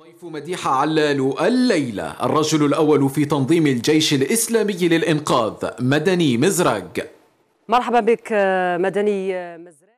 ضيف مديحة علال الليلة الرجل الأول في تنظيم الجيش الإسلامي للإنقاذ مدني مزرق مرحبا بك مدني مزرق